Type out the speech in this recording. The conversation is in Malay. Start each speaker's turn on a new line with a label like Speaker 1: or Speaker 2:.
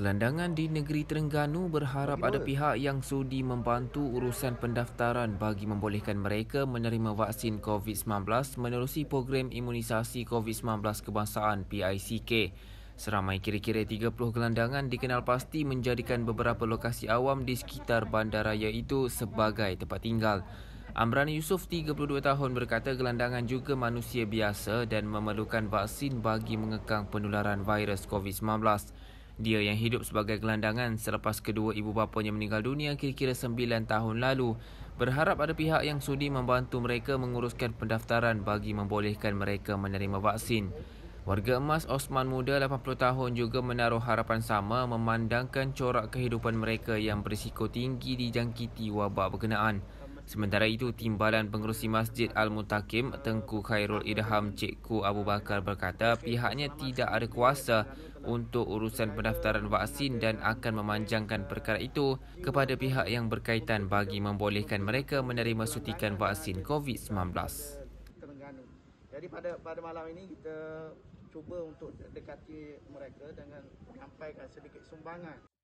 Speaker 1: Gelandangan di negeri Terengganu berharap ada pihak yang sudi membantu urusan pendaftaran bagi membolehkan mereka menerima vaksin COVID-19 menerusi program imunisasi COVID-19 kebangsaan PICK. Seramai kira-kira 30 gelandangan dikenal pasti menjadikan beberapa lokasi awam di sekitar bandaraya itu sebagai tempat tinggal. Amran Yusuf, 32 tahun berkata gelandangan juga manusia biasa dan memerlukan vaksin bagi mengekang penularan virus COVID-19. Dia yang hidup sebagai gelandangan selepas kedua ibu bapanya meninggal dunia kira-kira sembilan tahun lalu berharap ada pihak yang sudi membantu mereka menguruskan pendaftaran bagi membolehkan mereka menerima vaksin. Warga emas Osman muda 80 tahun juga menaruh harapan sama memandangkan corak kehidupan mereka yang berisiko tinggi dijangkiti wabak berkenaan. Sementara itu, Timbalan Pengerusi Masjid Al-Mutakim Tengku Khairul Idham Cikgu Abu Bakar berkata pihaknya tidak ada kuasa untuk urusan pendaftaran vaksin dan akan memanjangkan perkara itu kepada pihak yang berkaitan bagi membolehkan mereka menerima suntikan vaksin COVID-19.
Speaker 2: Jadi pada pada malam ini kita cuba untuk dekati mereka dengan menyampaikan sedikit sumbangan